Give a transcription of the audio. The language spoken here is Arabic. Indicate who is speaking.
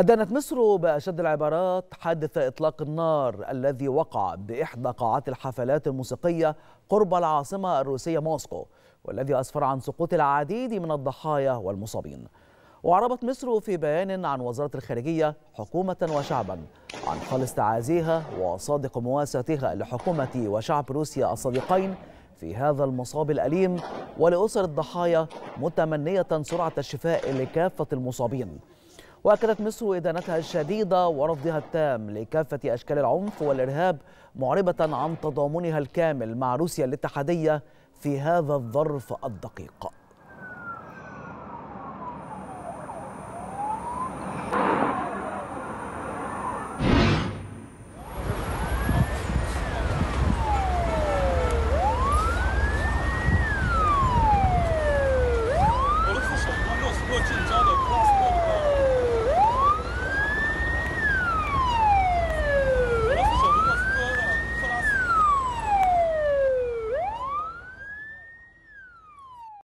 Speaker 1: أدانت مصر بأشد العبارات حادث إطلاق النار الذي وقع بإحدى قاعات الحفلات الموسيقية قرب العاصمة الروسية موسكو والذي أسفر عن سقوط العديد من الضحايا والمصابين وأعربت مصر في بيان عن وزارة الخارجية حكومة وشعبا عن خالص تعازيها وصادق مواساتها لحكومة وشعب روسيا الصديقين في هذا المصاب الأليم ولأسر الضحايا متمنية سرعة الشفاء لكافة المصابين واكدت مصر ادانتها الشديده ورفضها التام لكافه اشكال العنف والارهاب معربه عن تضامنها الكامل مع روسيا الاتحاديه في هذا الظرف الدقيق